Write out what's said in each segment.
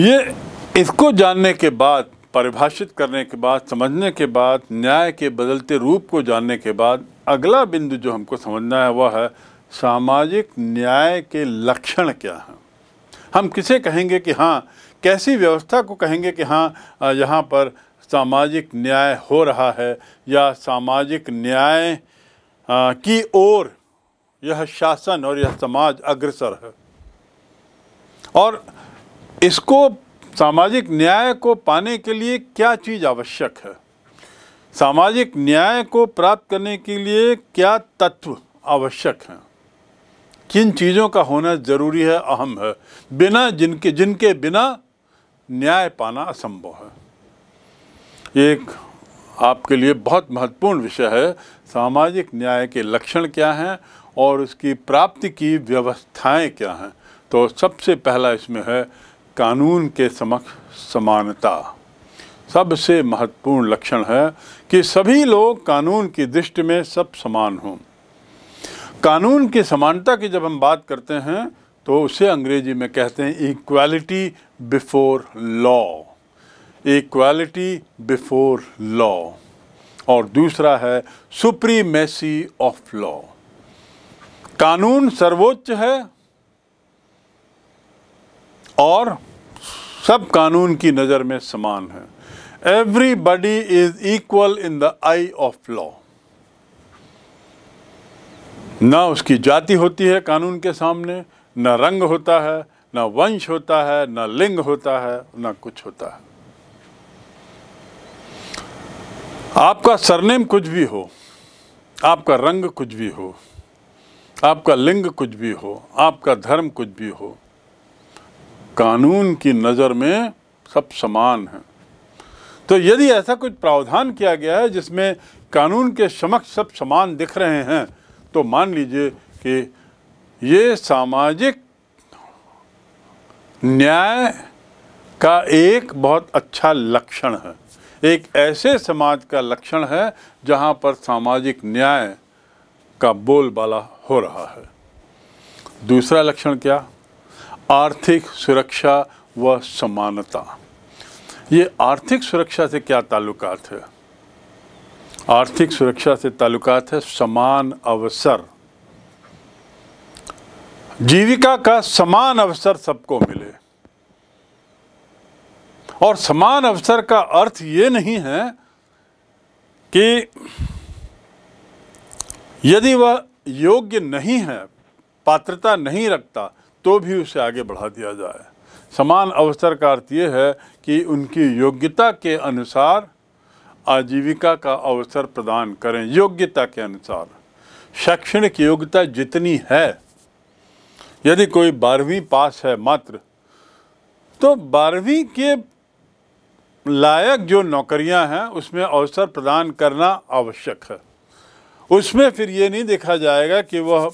ये इसको जानने के बाद परिभाषित करने के बाद समझने के बाद न्याय के बदलते रूप को जानने के बाद अगला बिंदु जो हमको समझना है वह है सामाजिक न्याय के लक्षण क्या हैं हम किसे कहेंगे कि हाँ कैसी व्यवस्था को कहेंगे कि हाँ यहाँ पर सामाजिक न्याय हो रहा है या सामाजिक न्याय की ओर यह शासन और यह समाज अग्रसर है और इसको सामाजिक न्याय को पाने के लिए क्या चीज़ आवश्यक है सामाजिक न्याय को प्राप्त करने के लिए क्या तत्व आवश्यक हैं किन चीज़ों का होना ज़रूरी है अहम है बिना जिनके जिनके बिना न्याय पाना असंभव है एक आपके लिए बहुत महत्वपूर्ण विषय है सामाजिक न्याय के लक्षण क्या हैं और उसकी प्राप्ति की व्यवस्थाएं क्या हैं तो सबसे पहला इसमें है कानून के समक्ष समानता सबसे महत्वपूर्ण लक्षण है कि सभी लोग कानून की दृष्टि में सब समान हों कानून की समानता की जब हम बात करते हैं तो उसे अंग्रेजी में कहते हैं equality before law equality before law और दूसरा है सुप्रीमेसी ऑफ लॉ कानून सर्वोच्च है और सब कानून की नज़र में समान है everybody is equal in the eye of law ना उसकी जाति होती है कानून के सामने ना रंग होता है ना वंश होता है ना लिंग होता है ना कुछ होता है आपका सरनेम कुछ भी हो आपका रंग कुछ भी हो आपका लिंग कुछ भी हो आपका धर्म कुछ भी हो कानून की नज़र में सब समान हैं तो यदि ऐसा कुछ प्रावधान किया गया है जिसमें कानून के समक्ष सब समान दिख रहे हैं तो मान लीजिए कि ये सामाजिक न्याय का एक बहुत अच्छा लक्षण है एक ऐसे समाज का लक्षण है जहाँ पर सामाजिक न्याय का बोलबाला हो रहा है दूसरा लक्षण क्या आर्थिक सुरक्षा व समानता ये आर्थिक सुरक्षा से क्या ताल्लुकात है आर्थिक सुरक्षा से ताल्लुकात है समान अवसर जीविका का समान अवसर सबको मिले और समान अवसर का अर्थ ये नहीं है कि यदि वह योग्य नहीं है पात्रता नहीं रखता तो भी उसे आगे बढ़ा दिया जाए समान अवसर का अर्थ ये है कि उनकी योग्यता के अनुसार आजीविका का अवसर प्रदान करें योग्यता के अनुसार शैक्षणिक योग्यता जितनी है यदि कोई बारहवीं पास है मात्र तो बारहवीं के लायक जो नौकरियां हैं उसमें अवसर प्रदान करना आवश्यक है उसमें फिर ये नहीं देखा जाएगा कि वह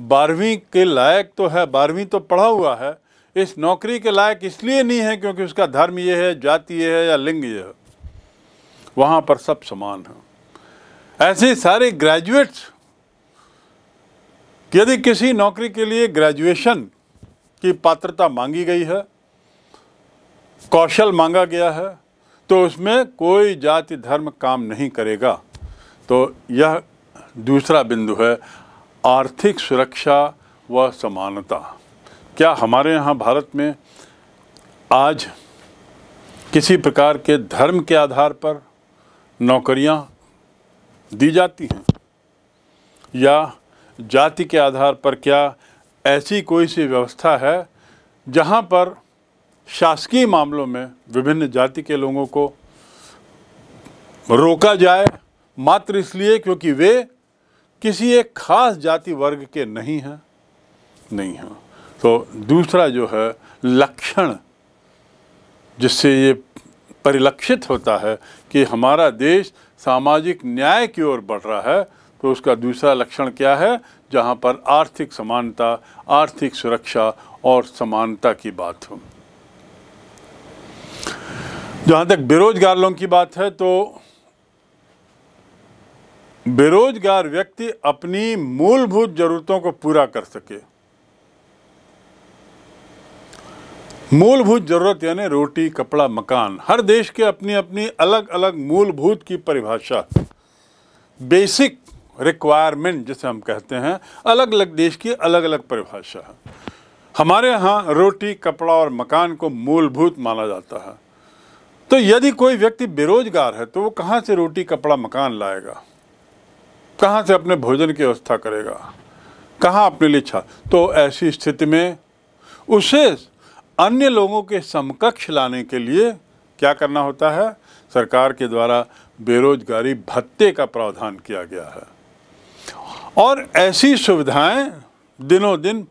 बारहवीं के लायक तो है बारहवीं तो पढ़ा हुआ है इस नौकरी के लायक इसलिए नहीं है क्योंकि उसका धर्म ये है जाति ये है या लिंग ये है वहाँ पर सब समान है ऐसे सारे ग्रेजुएट्स यदि किसी नौकरी के लिए ग्रेजुएशन की पात्रता मांगी गई है कौशल मांगा गया है तो उसमें कोई जाति धर्म काम नहीं करेगा तो यह दूसरा बिंदु है आर्थिक सुरक्षा व समानता क्या हमारे यहाँ भारत में आज किसी प्रकार के धर्म के आधार पर नौकरियाँ दी जाती हैं या जाति के आधार पर क्या ऐसी कोई सी व्यवस्था है जहाँ पर शासकीय मामलों में विभिन्न जाति के लोगों को रोका जाए मात्र इसलिए क्योंकि वे किसी एक खास जाति वर्ग के नहीं हैं नहीं हैं तो दूसरा जो है लक्षण जिससे ये परिलक्षित होता है कि हमारा देश सामाजिक न्याय की ओर बढ़ रहा है तो उसका दूसरा लक्षण क्या है जहाँ पर आर्थिक समानता आर्थिक सुरक्षा और समानता की बात हो जहाँ तक बेरोजगार लोगों की बात है तो बेरोजगार व्यक्ति अपनी मूलभूत जरूरतों को पूरा कर सके मूलभूत जरूरत यानी रोटी कपड़ा मकान हर देश के अपनी अपनी अलग अलग मूलभूत की परिभाषा बेसिक रिक्वायरमेंट जिसे हम कहते हैं अलग अलग देश की अलग अलग परिभाषा है हमारे यहाँ रोटी कपड़ा और मकान को मूलभूत माना जाता है तो यदि कोई व्यक्ति बेरोजगार है तो वो कहाँ से रोटी कपड़ा मकान लाएगा कहाँ से अपने भोजन की व्यवस्था करेगा कहाँ अपने लिए छा तो ऐसी स्थिति में उसे अन्य लोगों के समकक्ष लाने के लिए क्या करना होता है सरकार के द्वारा बेरोजगारी भत्ते का प्रावधान किया गया है और ऐसी सुविधाएं दिनों दिन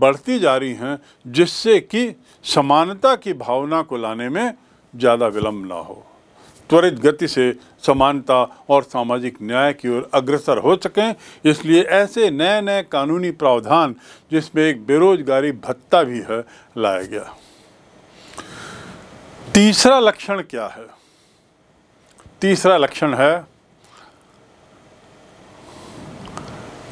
बढ़ती जा रही हैं जिससे कि समानता की भावना को लाने में ज़्यादा विलम्ब ना हो त्वरित गति से समानता और सामाजिक न्याय की ओर अग्रसर हो सकें इसलिए ऐसे नए नए कानूनी प्रावधान जिसमें एक बेरोजगारी भत्ता भी है लाया गया तीसरा लक्षण क्या है तीसरा लक्षण है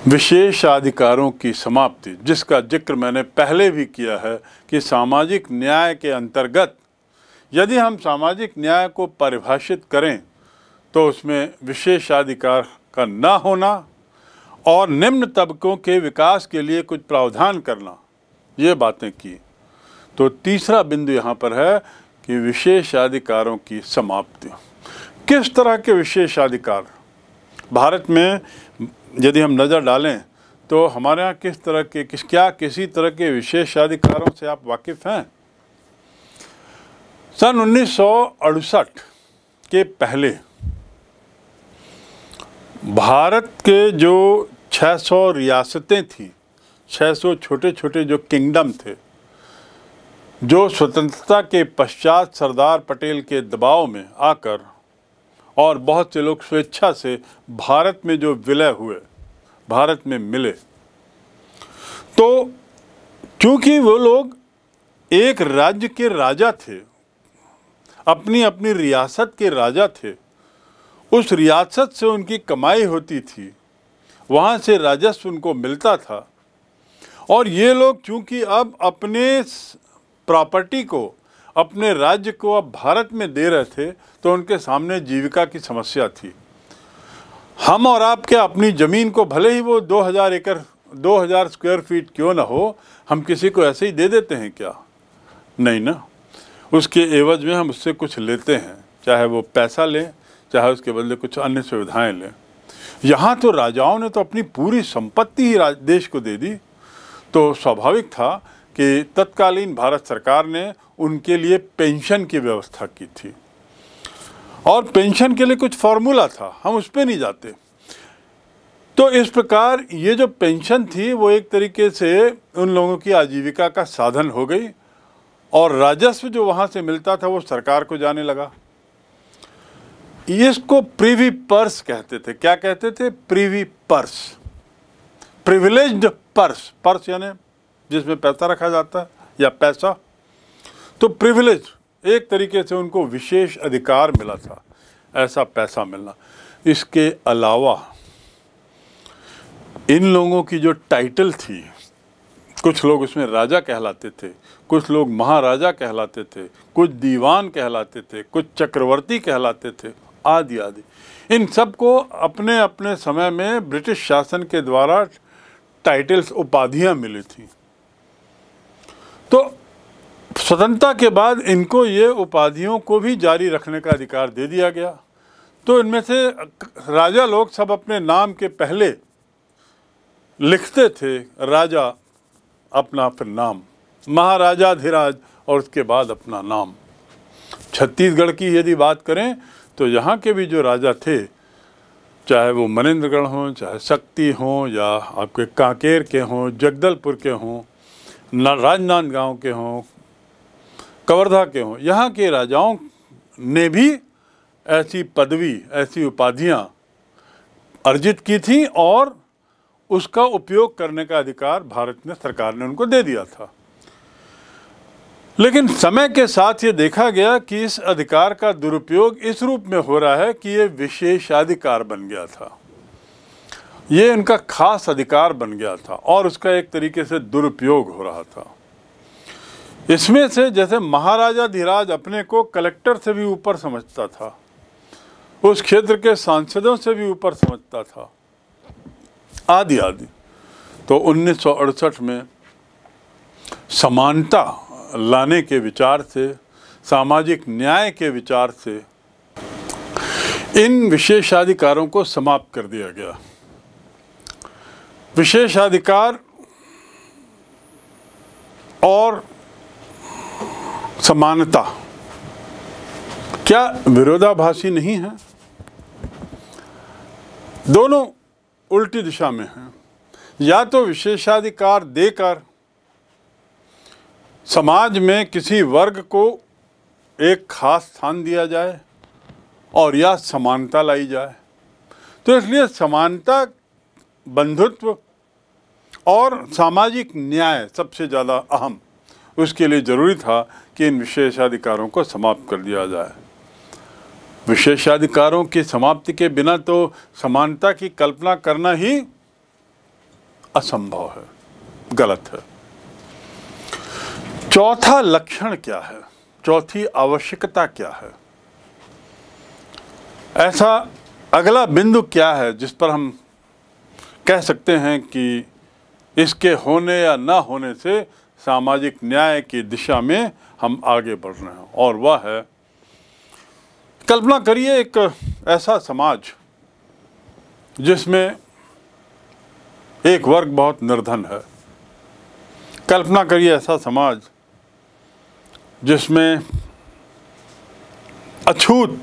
विशेष अधिकारों की समाप्ति जिसका जिक्र मैंने पहले भी किया है कि सामाजिक न्याय के अंतर्गत यदि हम सामाजिक न्याय को परिभाषित करें तो उसमें विशेषाधिकार का न होना और निम्न तबकों के विकास के लिए कुछ प्रावधान करना ये बातें की तो तीसरा बिंदु यहाँ पर है कि विशेषाधिकारों की समाप्ति किस तरह के विशेषाधिकार भारत में यदि हम नज़र डालें तो हमारे यहाँ किस तरह के किस क्या किसी तरह के विशेषाधिकारों से आप वाकिफ़ हैं सन उन्नीस के पहले भारत के जो 600 रियासतें थीं 600 छोटे छोटे जो किंगडम थे जो स्वतंत्रता के पश्चात सरदार पटेल के दबाव में आकर और बहुत से लोग स्वेच्छा से भारत में जो विलय हुए भारत में मिले तो क्योंकि वो लोग एक राज्य के राजा थे अपनी अपनी रियासत के राजा थे उस रियासत से उनकी कमाई होती थी वहाँ से राजस्व उनको मिलता था और ये लोग चूँकि अब अपने प्रॉपर्टी को अपने राज्य को अब भारत में दे रहे थे तो उनके सामने जीविका की समस्या थी हम और आपके अपनी ज़मीन को भले ही वो 2000 एकड़ 2000 स्क्वायर फीट क्यों ना हो हम किसी को ऐसे ही दे देते हैं क्या नहीं ना उसके एवज में हम उससे कुछ लेते हैं चाहे वो पैसा लें चाहे उसके बदले कुछ अन्य सुविधाएं लें यहाँ तो राजाओं ने तो अपनी पूरी संपत्ति ही देश को दे दी तो स्वाभाविक था कि तत्कालीन भारत सरकार ने उनके लिए पेंशन की व्यवस्था की थी और पेंशन के लिए कुछ फॉर्मूला था हम उस पर नहीं जाते तो इस प्रकार ये जो पेंशन थी वो एक तरीके से उन लोगों की आजीविका का साधन हो गई और राजस्व जो वहाँ से मिलता था वो सरकार को जाने लगा इसको प्रीवी पर्स कहते थे क्या कहते थे privy purse privileged purse purse यानी जिसमें पैसा रखा जाता है या पैसा तो प्रिविलेज एक तरीके से उनको विशेष अधिकार मिला था ऐसा पैसा मिलना इसके अलावा इन लोगों की जो टाइटल थी कुछ लोग उसमें राजा कहलाते थे कुछ लोग महाराजा कहलाते थे कुछ दीवान कहलाते थे कुछ चक्रवर्ती कहलाते थे आदि आदि इन सबको अपने अपने समय में ब्रिटिश शासन के द्वारा टाइटल्स उपाधियां मिली थी तो स्वतंत्रता के बाद इनको ये उपाधियों को भी जारी रखने का अधिकार दे दिया गया तो इनमें से राजा लोग सब अपने नाम के पहले लिखते थे राजा अपना फिर नाम महाराजा धीराज और उसके बाद अपना नाम छत्तीसगढ़ की यदि बात करें तो यहाँ के भी जो राजा थे चाहे वो मनेन्द्रगढ़ हों चाहे शक्ति हों या आपके कांकेर के हों जगदलपुर के हों राजनांदगांव के हों कवर्धा के हों यहाँ के राजाओं ने भी ऐसी पदवी ऐसी उपाधियाँ अर्जित की थी और उसका उपयोग करने का अधिकार भारत ने सरकार ने उनको दे दिया था लेकिन समय के साथ ये देखा गया कि इस अधिकार का दुरुपयोग इस रूप में हो रहा है कि ये विशेषाधिकार बन गया था ये इनका खास अधिकार बन गया था और उसका एक तरीके से दुरुपयोग हो रहा था इसमें से जैसे महाराजा धीराज अपने को कलेक्टर से भी ऊपर समझता था उस क्षेत्र के सांसदों से भी ऊपर समझता था आदि आदि तो उन्नीस में समानता लाने के विचार से सामाजिक न्याय के विचार से इन विशेषाधिकारों को समाप्त कर दिया गया विशेषाधिकार और समानता क्या विरोधाभासी नहीं है दोनों उल्टी दिशा में है या तो विशेषाधिकार देकर समाज में किसी वर्ग को एक खास स्थान दिया जाए और या समानता लाई जाए तो इसलिए समानता बंधुत्व और सामाजिक न्याय सबसे ज़्यादा अहम उसके लिए ज़रूरी था कि इन विशेषाधिकारों को समाप्त कर दिया जाए विशेषाधिकारों की समाप्ति के बिना तो समानता की कल्पना करना ही असंभव है गलत है चौथा लक्षण क्या है चौथी आवश्यकता क्या है ऐसा अगला बिंदु क्या है जिस पर हम कह सकते हैं कि इसके होने या ना होने से सामाजिक न्याय की दिशा में हम आगे बढ़ रहे हैं और वह है कल्पना करिए एक ऐसा समाज जिसमें एक वर्ग बहुत निर्धन है कल्पना करिए ऐसा समाज जिसमें अछूत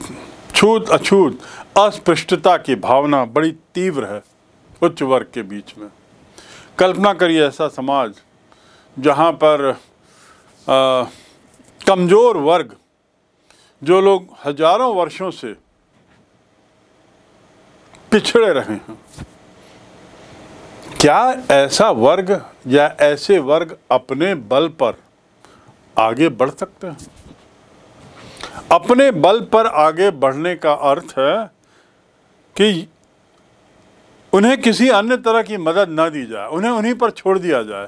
छूत अछूत अस्पृष्टता की भावना बड़ी तीव्र है उच्च वर्ग के बीच में कल्पना करिए ऐसा समाज जहाँ पर कमज़ोर वर्ग जो लोग हजारों वर्षों से पिछड़े रहे हैं क्या ऐसा वर्ग या ऐसे वर्ग अपने बल पर आगे बढ़ सकते हैं अपने बल पर आगे बढ़ने का अर्थ है कि उन्हें किसी अन्य तरह की मदद ना दी जाए उन्हें उन्हीं पर छोड़ दिया जाए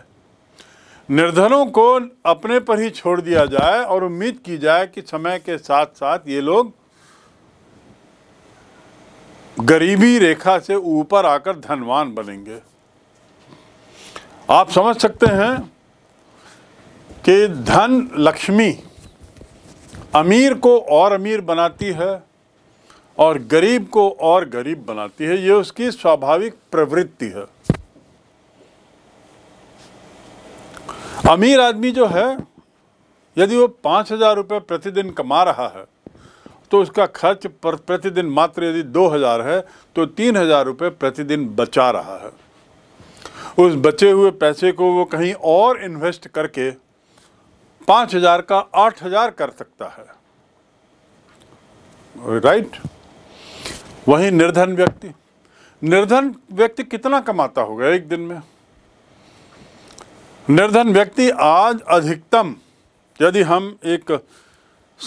निर्धनों को अपने पर ही छोड़ दिया जाए और उम्मीद की जाए कि समय के साथ साथ ये लोग गरीबी रेखा से ऊपर आकर धनवान बनेंगे आप समझ सकते हैं कि धन लक्ष्मी अमीर को और अमीर बनाती है और गरीब को और गरीब बनाती है ये उसकी स्वाभाविक प्रवृत्ति है अमीर आदमी जो है यदि वो पाँच हज़ार रुपये प्रतिदिन कमा रहा है तो उसका खर्च पर प्रतिदिन मात्र यदि दो हज़ार है तो तीन हज़ार रुपये प्रतिदिन बचा रहा है उस बचे हुए पैसे को वो कहीं और इन्वेस्ट करके पाँच हज़ार का आठ हज़ार कर सकता है राइट वही निर्धन व्यक्ति निर्धन व्यक्ति कितना कमाता होगा एक दिन में निर्धन व्यक्ति आज अधिकतम यदि हम एक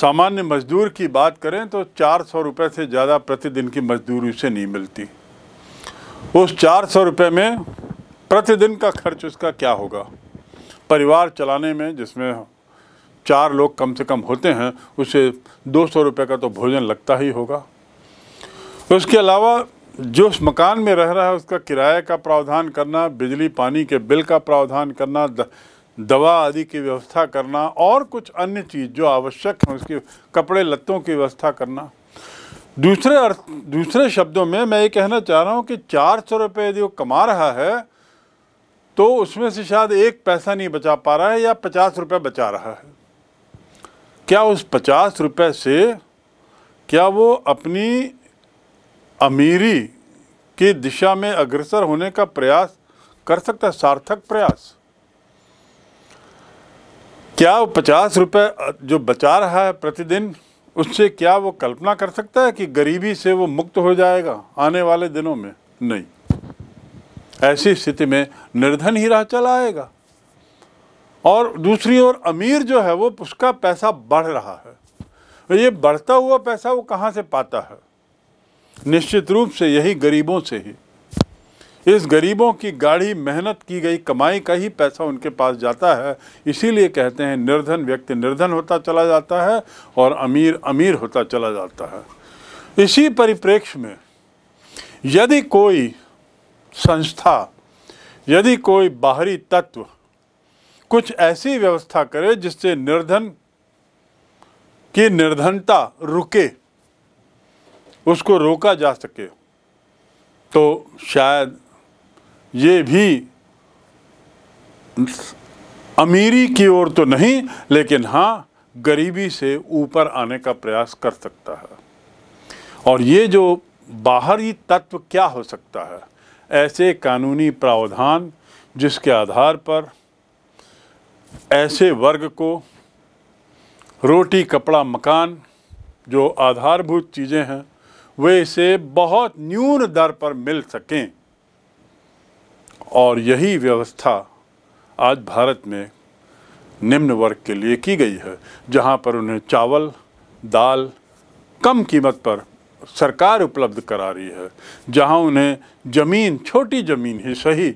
सामान्य मजदूर की बात करें तो चार सौ रुपये से ज़्यादा प्रतिदिन की मजदूरी उसे नहीं मिलती उस चार सौ रुपये में प्रतिदिन का खर्च उसका क्या होगा परिवार चलाने में जिसमें चार लोग कम से कम होते हैं उसे दो सौ रुपये का तो भोजन लगता ही होगा उसके अलावा जो उस मकान में रह रहा है उसका किराए का प्रावधान करना बिजली पानी के बिल का प्रावधान करना दवा आदि की व्यवस्था करना और कुछ अन्य चीज़ जो आवश्यक है उसकी कपड़े लत्तों की व्यवस्था करना दूसरे अर्थ दूसरे शब्दों में मैं ये कहना चाह रहा हूँ कि चार सौ रुपये यदि वो कमा रहा है तो उसमें से शायद एक पैसा नहीं बचा पा रहा है या पचास रुपये बचा रहा है क्या उस पचास रुपये से क्या वो अपनी अमीरी की दिशा में अग्रसर होने का प्रयास कर सकता है सार्थक प्रयास क्या वो पचास रुपये जो बचा रहा है प्रतिदिन उससे क्या वो कल्पना कर सकता है कि गरीबी से वो मुक्त हो जाएगा आने वाले दिनों में नहीं ऐसी स्थिति में निर्धन ही रह चला आएगा और दूसरी ओर अमीर जो है वो उसका पैसा बढ़ रहा है ये बढ़ता हुआ पैसा वो कहाँ से पाता है निश्चित रूप से यही गरीबों से ही इस गरीबों की गाढ़ी मेहनत की गई कमाई का ही पैसा उनके पास जाता है इसीलिए कहते हैं निर्धन व्यक्ति निर्धन होता चला जाता है और अमीर अमीर होता चला जाता है इसी परिप्रेक्ष्य में यदि कोई संस्था यदि कोई बाहरी तत्व कुछ ऐसी व्यवस्था करे जिससे निर्धन की निर्धनता रुके उसको रोका जा सके तो शायद ये भी अमीरी की ओर तो नहीं लेकिन हाँ गरीबी से ऊपर आने का प्रयास कर सकता है और ये जो बाहरी तत्व क्या हो सकता है ऐसे कानूनी प्रावधान जिसके आधार पर ऐसे वर्ग को रोटी कपड़ा मकान जो आधारभूत चीज़ें हैं वे इसे बहुत न्यून दर पर मिल सकें और यही व्यवस्था आज भारत में निम्न वर्ग के लिए की गई है जहाँ पर उन्हें चावल दाल कम कीमत पर सरकार उपलब्ध करा रही है जहाँ उन्हें ज़मीन छोटी ज़मीन ही सही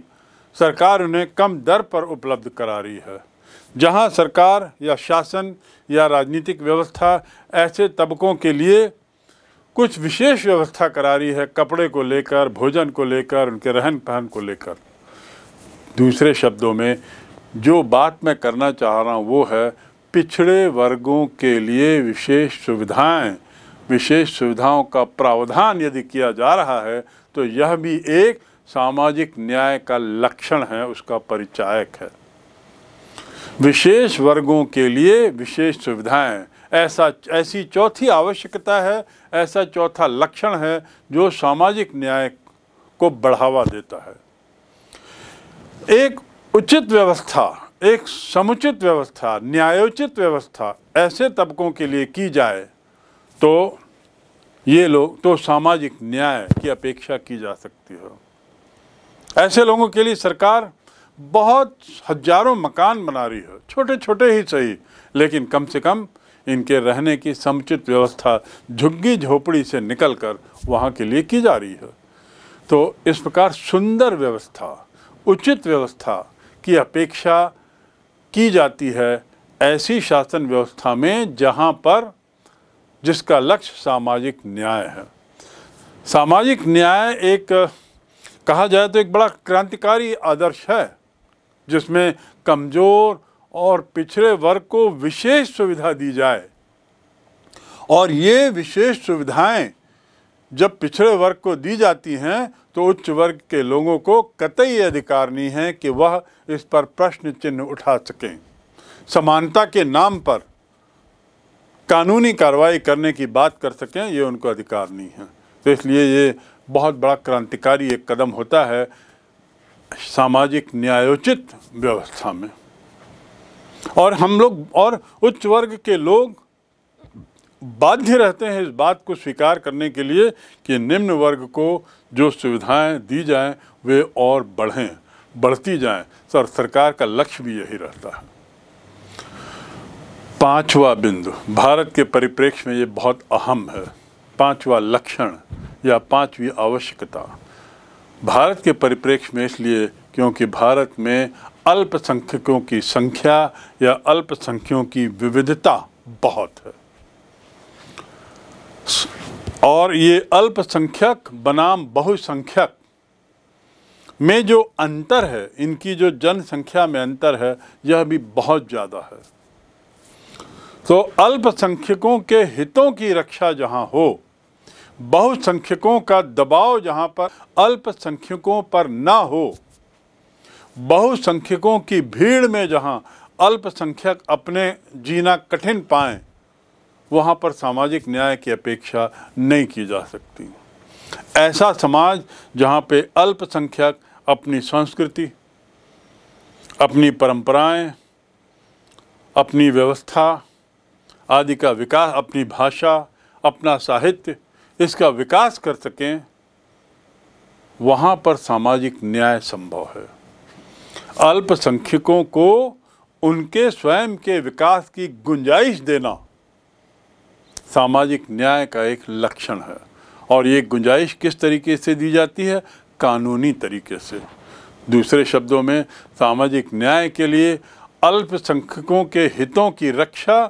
सरकार उन्हें कम दर पर उपलब्ध करा रही है जहाँ सरकार या शासन या राजनीतिक व्यवस्था ऐसे तबकों के लिए कुछ विशेष व्यवस्था करा रही है कपड़े को लेकर भोजन को लेकर उनके रहन पहन को लेकर दूसरे शब्दों में जो बात मैं करना चाह रहा हूँ वो है पिछड़े वर्गों के लिए विशेष सुविधाएं विशेष सुविधाओं का प्रावधान यदि किया जा रहा है तो यह भी एक सामाजिक न्याय का लक्षण है उसका परिचायक है विशेष वर्गों के लिए विशेष सुविधाएं ऐसा ऐसी चौथी आवश्यकता है ऐसा चौथा लक्षण है जो सामाजिक न्याय को बढ़ावा देता है एक उचित व्यवस्था एक समुचित व्यवस्था न्यायोचित व्यवस्था ऐसे तबकों के लिए की जाए तो ये लोग तो सामाजिक न्याय की अपेक्षा की जा सकती है ऐसे लोगों के लिए सरकार बहुत हजारों मकान बना रही है छोटे छोटे ही सही लेकिन कम से कम इनके रहने की समुचित व्यवस्था झुग्गी झोपड़ी से निकलकर वहाँ के लिए की जा रही है तो इस प्रकार सुंदर व्यवस्था उचित व्यवस्था की अपेक्षा की जाती है ऐसी शासन व्यवस्था में जहाँ पर जिसका लक्ष्य सामाजिक न्याय है सामाजिक न्याय एक कहा जाए तो एक बड़ा क्रांतिकारी आदर्श है जिसमें कमज़ोर और पिछड़े वर्ग को विशेष सुविधा दी जाए और ये विशेष सुविधाएं जब पिछड़े वर्ग को दी जाती हैं तो उच्च वर्ग के लोगों को कतई अधिकार नहीं है कि वह इस पर प्रश्न चिन्ह उठा सकें समानता के नाम पर कानूनी कार्रवाई करने की बात कर सकें ये उनको अधिकार नहीं है तो इसलिए ये बहुत बड़ा क्रांतिकारी एक कदम होता है सामाजिक न्यायोचित व्यवस्था में और हम लोग और उच्च वर्ग के लोग बाध्य रहते हैं इस बात को स्वीकार करने के लिए कि निम्न वर्ग को जो सुविधाएं दी जाएं वे और बढ़ें बढ़ती जाएं सर सरकार का लक्ष्य भी यही रहता है पांचवा बिंदु भारत के परिप्रेक्ष्य में ये बहुत अहम है पांचवा लक्षण या पांचवी आवश्यकता भारत के परिप्रेक्ष्य में इसलिए क्योंकि भारत में अल्पसंख्यकों की संख्या या अल्पसंख्यकों की विविधता बहुत है और ये अल्पसंख्यक बनाम बहुसंख्यक में जो अंतर है इनकी जो जनसंख्या में अंतर है यह भी बहुत ज़्यादा है तो अल्पसंख्यकों के हितों की रक्षा जहां हो बहुसंख्यकों का दबाव जहां पर अल्पसंख्यकों पर ना हो बहुसंख्यकों की भीड़ में जहाँ अल्पसंख्यक अपने जीना कठिन पाएँ वहाँ पर सामाजिक न्याय की अपेक्षा नहीं की जा सकती ऐसा समाज जहाँ पे अल्पसंख्यक अपनी संस्कृति अपनी परंपराएं, अपनी व्यवस्था आदि का विकास अपनी भाषा अपना साहित्य इसका विकास कर सकें वहाँ पर सामाजिक न्याय संभव है अल्पसंख्यकों को उनके स्वयं के विकास की गुंजाइश देना सामाजिक न्याय का एक लक्षण है और ये गुंजाइश किस तरीके से दी जाती है कानूनी तरीके से दूसरे शब्दों में सामाजिक न्याय के लिए अल्पसंख्यकों के हितों की रक्षा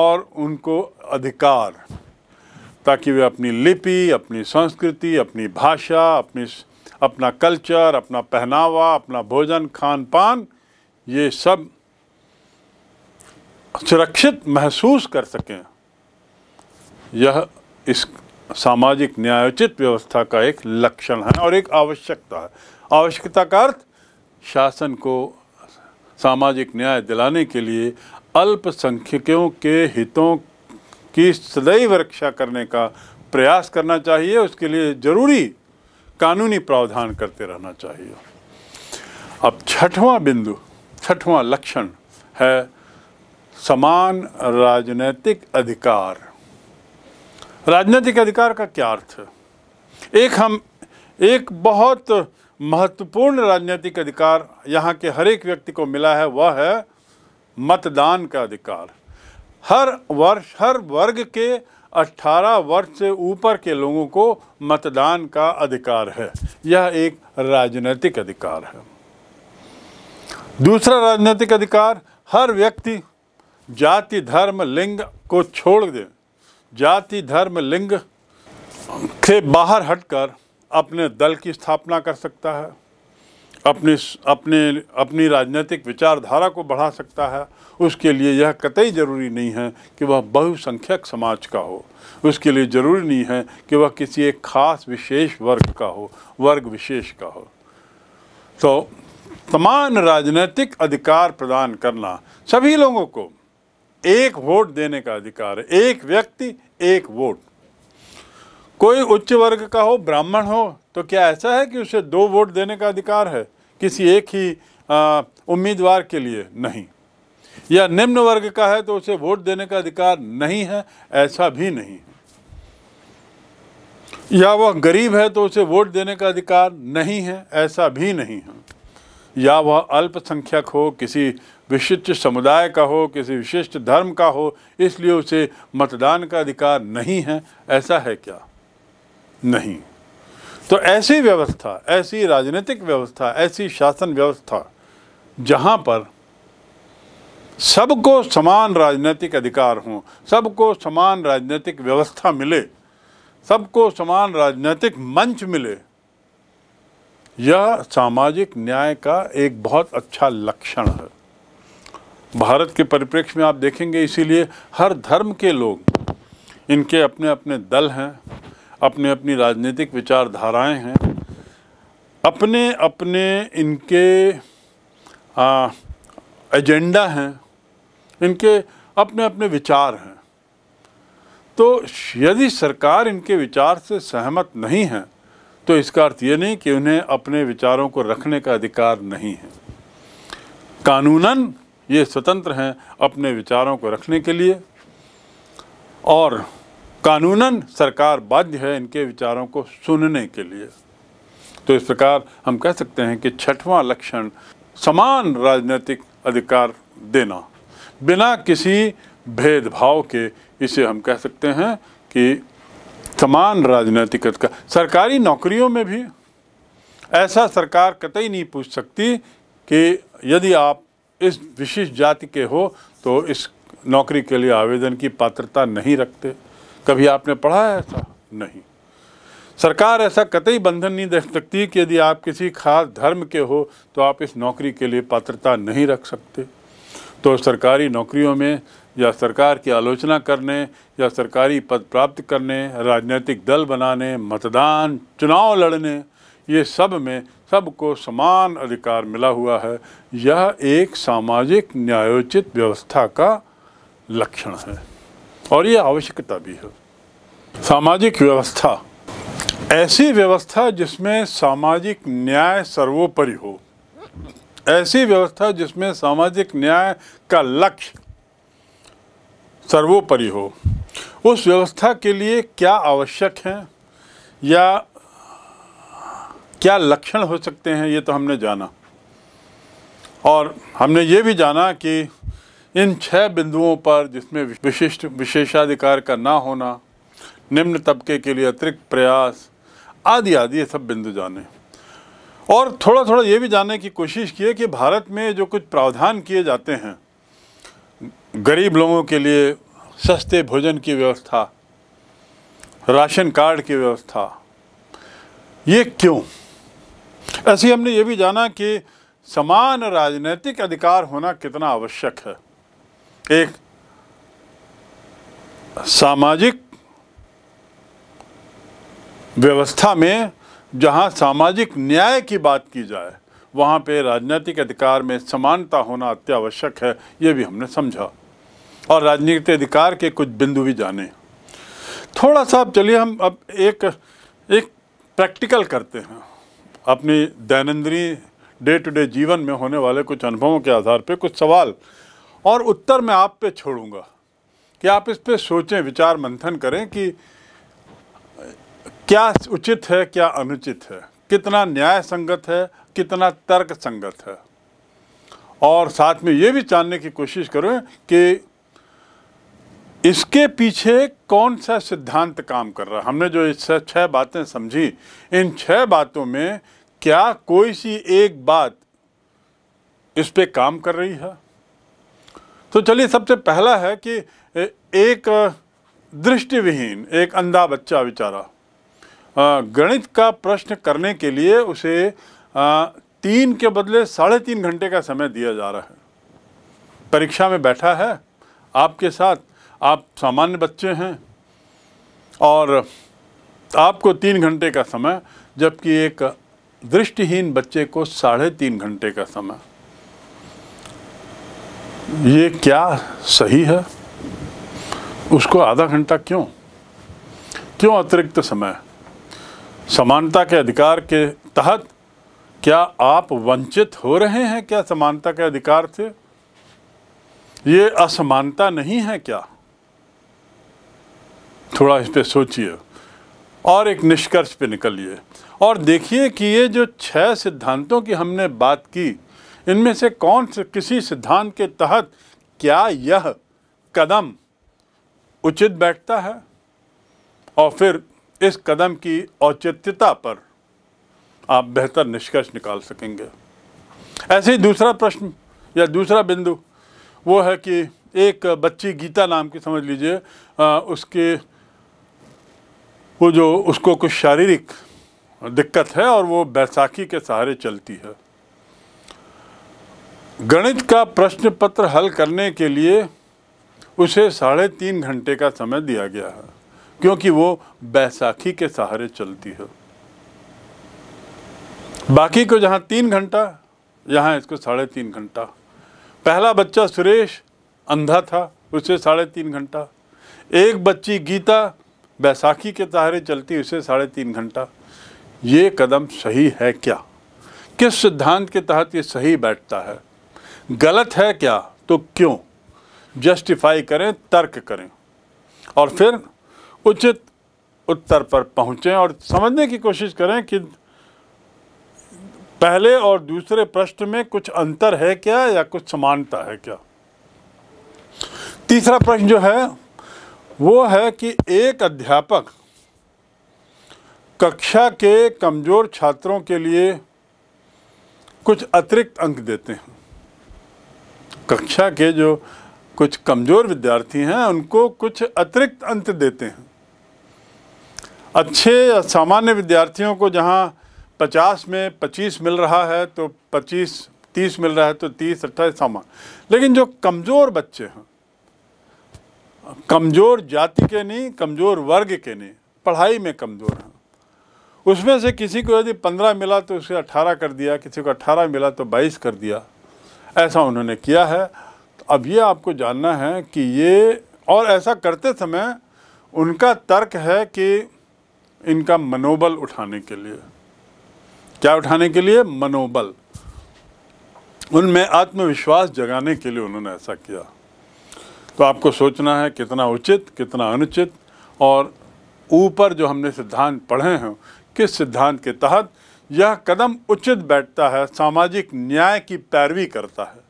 और उनको अधिकार ताकि वे अपनी लिपि अपनी संस्कृति अपनी भाषा अपनी स... अपना कल्चर अपना पहनावा अपना भोजन खान पान ये सब सुरक्षित महसूस कर सकें यह इस सामाजिक न्यायोचित व्यवस्था का एक लक्षण है और एक आवश्यकता है आवश्यकता का अर्थ शासन को सामाजिक न्याय दिलाने के लिए अल्पसंख्यकों के हितों की सदैव रक्षा करने का प्रयास करना चाहिए उसके लिए ज़रूरी कानूनी प्रावधान करते रहना चाहिए अब छठवां बिंदु छठवां लक्षण है समान राजनीतिक अधिकार राजनीतिक अधिकार का क्या अर्थ है एक हम एक बहुत महत्वपूर्ण राजनीतिक अधिकार यहाँ के हर एक व्यक्ति को मिला है वह है मतदान का अधिकार हर वर्ष हर वर्ग के 18 वर्ष से ऊपर के लोगों को मतदान का अधिकार है यह एक राजनीतिक अधिकार है दूसरा राजनीतिक अधिकार हर व्यक्ति जाति धर्म लिंग को छोड़ दे जाति धर्म लिंग से बाहर हटकर अपने दल की स्थापना कर सकता है अपने अपने अपनी राजनीतिक विचारधारा को बढ़ा सकता है उसके लिए यह कतई ज़रूरी नहीं है कि वह बहुसंख्यक समाज का हो उसके लिए ज़रूरी नहीं है कि वह किसी एक खास विशेष वर्ग का हो वर्ग विशेष का हो तो तमाम राजनीतिक अधिकार प्रदान करना सभी लोगों को एक वोट देने का अधिकार है एक व्यक्ति एक वोट कोई उच्च वर्ग का हो ब्राह्मण हो तो क्या ऐसा है कि उसे दो वोट देने का अधिकार है किसी एक ही उम्मीदवार के लिए नहीं या निम्न वर्ग का है तो उसे वोट देने का अधिकार नहीं है ऐसा भी नहीं है या वह गरीब है तो उसे वोट देने का अधिकार नहीं है ऐसा भी नहीं है या वह अल्पसंख्यक हो किसी विशिष्ट समुदाय का हो किसी विशिष्ट धर्म का हो इसलिए उसे मतदान का अधिकार नहीं है ऐसा है क्या नहीं तो ऐसी व्यवस्था ऐसी राजनीतिक व्यवस्था ऐसी शासन व्यवस्था जहाँ पर सबको समान राजनीतिक अधिकार हों सबको समान राजनीतिक व्यवस्था मिले सबको समान राजनीतिक मंच मिले यह सामाजिक न्याय का एक बहुत अच्छा लक्षण है भारत के परिप्रेक्ष्य में आप देखेंगे इसीलिए हर धर्म के लोग इनके अपने अपने दल हैं अपने अपनी राजनीतिक विचारधाराएं हैं अपने अपने इनके आ, एजेंडा हैं इनके अपने अपने विचार हैं तो यदि सरकार इनके विचार से सहमत नहीं है तो इसका अर्थ ये नहीं कि उन्हें अपने विचारों को रखने का अधिकार नहीं है कानूनन ये स्वतंत्र हैं अपने विचारों को रखने के लिए और कानूनन सरकार बाध्य है इनके विचारों को सुनने के लिए तो इस प्रकार हम कह सकते हैं कि छठवां लक्षण समान राजनीतिक अधिकार देना बिना किसी भेदभाव के इसे हम कह सकते हैं कि समान राजनीतिक अधिकार सरकारी नौकरियों में भी ऐसा सरकार कतई नहीं पूछ सकती कि यदि आप इस विशिष्ट जाति के हो तो इस नौकरी के लिए आवेदन की पात्रता नहीं रखते कभी आपने पढ़ा है ऐसा नहीं सरकार ऐसा कतई बंधन नहीं देख सकती कि यदि आप किसी खास धर्म के हो तो आप इस नौकरी के लिए पात्रता नहीं रख सकते तो सरकारी नौकरियों में या सरकार की आलोचना करने या सरकारी पद प्राप्त करने राजनीतिक दल बनाने मतदान चुनाव लड़ने ये सब में सबको समान अधिकार मिला हुआ है यह एक सामाजिक न्यायोचित व्यवस्था का लक्षण है और ये आवश्यकता भी है सामाजिक व्यवस्था ऐसी व्यवस्था जिसमें सामाजिक न्याय सर्वोपरि हो ऐसी व्यवस्था जिसमें सामाजिक न्याय का लक्ष्य सर्वोपरि हो उस व्यवस्था के लिए क्या आवश्यक है या क्या लक्षण हो सकते हैं ये तो हमने जाना और हमने ये भी जाना कि इन छह बिंदुओं पर जिसमें विशिष्ट विशेषाधिकार का ना होना निम्न तबके के लिए अतिरिक्त प्रयास आदि आदि ये सब बिंदु जाने और थोड़ा थोड़ा ये भी जानने की कोशिश की है कि भारत में जो कुछ प्रावधान किए जाते हैं गरीब लोगों के लिए सस्ते भोजन की व्यवस्था राशन कार्ड की व्यवस्था ये क्यों ऐसे हमने ये भी जाना कि समान राजनीतिक अधिकार होना कितना आवश्यक है एक सामाजिक व्यवस्था में जहां सामाजिक न्याय की बात की जाए वहां पे राजनीतिक अधिकार में समानता होना अत्यावश्यक है ये भी हमने समझा और राजनीतिक अधिकार के कुछ बिंदु भी जाने थोड़ा सा अब चलिए हम अब एक एक प्रैक्टिकल करते हैं अपनी दैनंदिन डे टू डे जीवन में होने वाले कुछ अनुभवों के आधार पर कुछ सवाल और उत्तर मैं आप पे छोड़ूंगा कि आप इस पे सोचें विचार मंथन करें कि क्या उचित है क्या अनुचित है कितना न्याय संगत है कितना तर्क संगत है और साथ में ये भी जानने की कोशिश करें कि इसके पीछे कौन सा सिद्धांत काम कर रहा है हमने जो इससे छह बातें समझी इन छह बातों में क्या कोई सी एक बात इस पे काम कर रही है तो चलिए सबसे पहला है कि एक दृष्टिविहीन एक अंधा बच्चा बेचारा गणित का प्रश्न करने के लिए उसे तीन के बदले साढ़े तीन घंटे का समय दिया जा रहा है परीक्षा में बैठा है आपके साथ आप सामान्य बच्चे हैं और आपको तीन घंटे का समय जबकि एक दृष्टिहीन बच्चे को साढ़े तीन घंटे का समय ये क्या सही है उसको आधा घंटा क्यों क्यों अतिरिक्त समय समानता के अधिकार के तहत क्या आप वंचित हो रहे हैं क्या समानता के अधिकार से ये असमानता नहीं है क्या थोड़ा इस पर सोचिए और एक निष्कर्ष पे निकलिए और देखिए कि ये जो छह सिद्धांतों की हमने बात की इनमें से कौन से किसी सिद्धांत के तहत क्या यह कदम उचित बैठता है और फिर इस कदम की औचित्यता पर आप बेहतर निष्कर्ष निकाल सकेंगे ऐसे ही दूसरा प्रश्न या दूसरा बिंदु वो है कि एक बच्ची गीता नाम की समझ लीजिए उसके वो जो उसको कुछ शारीरिक दिक्कत है और वो बैसाखी के सहारे चलती है गणित का प्रश्न पत्र हल करने के लिए उसे साढ़े तीन घंटे का समय दिया गया है क्योंकि वो बैसाखी के सहारे चलती है बाकी को जहाँ तीन घंटा यहाँ इसको साढ़े तीन घंटा पहला बच्चा सुरेश अंधा था उसे साढ़े तीन घंटा एक बच्ची गीता बैसाखी के सहारे चलती उसे साढ़े तीन घंटा ये कदम सही है क्या किस सिद्धांत के तहत ये सही बैठता है गलत है क्या तो क्यों जस्टिफाई करें तर्क करें और फिर उचित उत्तर पर पहुँचें और समझने की कोशिश करें कि पहले और दूसरे प्रश्न में कुछ अंतर है क्या या कुछ समानता है क्या तीसरा प्रश्न जो है वो है कि एक अध्यापक कक्षा के कमज़ोर छात्रों के लिए कुछ अतिरिक्त अंक देते हैं कक्षा के जो कुछ कमज़ोर विद्यार्थी हैं उनको कुछ अतिरिक्त अंत देते हैं अच्छे सामान्य विद्यार्थियों को जहाँ 50 में 25 मिल रहा है तो 25 30 मिल रहा है तो 30 अट्ठाईस सामान्य लेकिन जो कमज़ोर बच्चे हैं कमज़ोर जाति के नहीं कमज़ोर वर्ग के नहीं पढ़ाई में कमज़ोर हैं उसमें से किसी को यदि पंद्रह मिला तो उसे अट्ठारह कर दिया किसी को अट्ठारह मिला तो बाईस कर दिया ऐसा उन्होंने किया है तो अब ये आपको जानना है कि ये और ऐसा करते समय उनका तर्क है कि इनका मनोबल उठाने के लिए क्या उठाने के लिए मनोबल उनमें आत्मविश्वास जगाने के लिए उन्होंने ऐसा किया तो आपको सोचना है कितना उचित कितना अनुचित और ऊपर जो हमने सिद्धांत पढ़े हैं किस सिद्धांत के तहत यह कदम उचित बैठता है सामाजिक न्याय की पैरवी करता है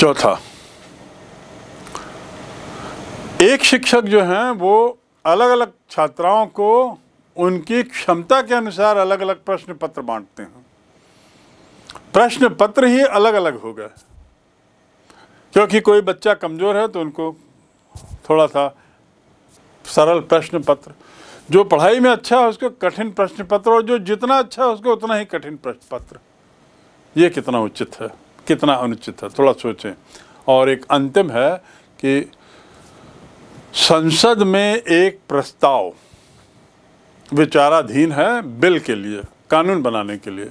चौथा एक शिक्षक जो हैं वो अलग अलग छात्राओं को उनकी क्षमता के अनुसार अलग अलग प्रश्न पत्र बांटते हैं प्रश्न पत्र ही अलग अलग हो गए क्योंकि कोई बच्चा कमज़ोर है तो उनको थोड़ा सा सरल प्रश्न पत्र जो पढ़ाई में अच्छा है उसको कठिन प्रश्न पत्र और जो जितना अच्छा है उसको उतना ही कठिन प्रश्न पत्र ये कितना उचित है कितना अनुचित है थोड़ा सोचें और एक अंतिम है कि संसद में एक प्रस्ताव विचाराधीन है बिल के लिए कानून बनाने के लिए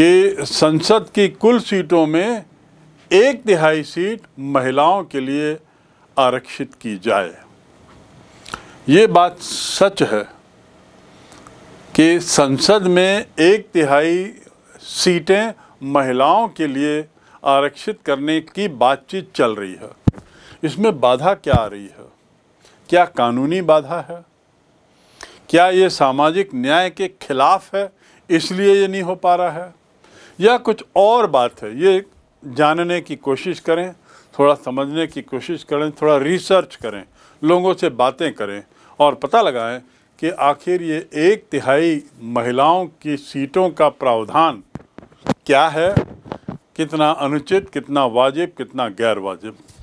कि संसद की कुल सीटों में एक तिहाई सीट महिलाओं के लिए आरक्षित की जाए ये बात सच है कि संसद में एक तिहाई सीटें महिलाओं के लिए आरक्षित करने की बातचीत चल रही है इसमें बाधा क्या आ रही है क्या कानूनी बाधा है क्या ये सामाजिक न्याय के खिलाफ है इसलिए ये नहीं हो पा रहा है या कुछ और बात है ये जानने की कोशिश करें थोड़ा समझने की कोशिश करें थोड़ा रिसर्च करें लोगों से बातें करें और पता लगाएं कि आखिर ये एक तिहाई महिलाओं की सीटों का प्रावधान क्या है कितना अनुचित कितना वाजिब कितना गैर वाजिब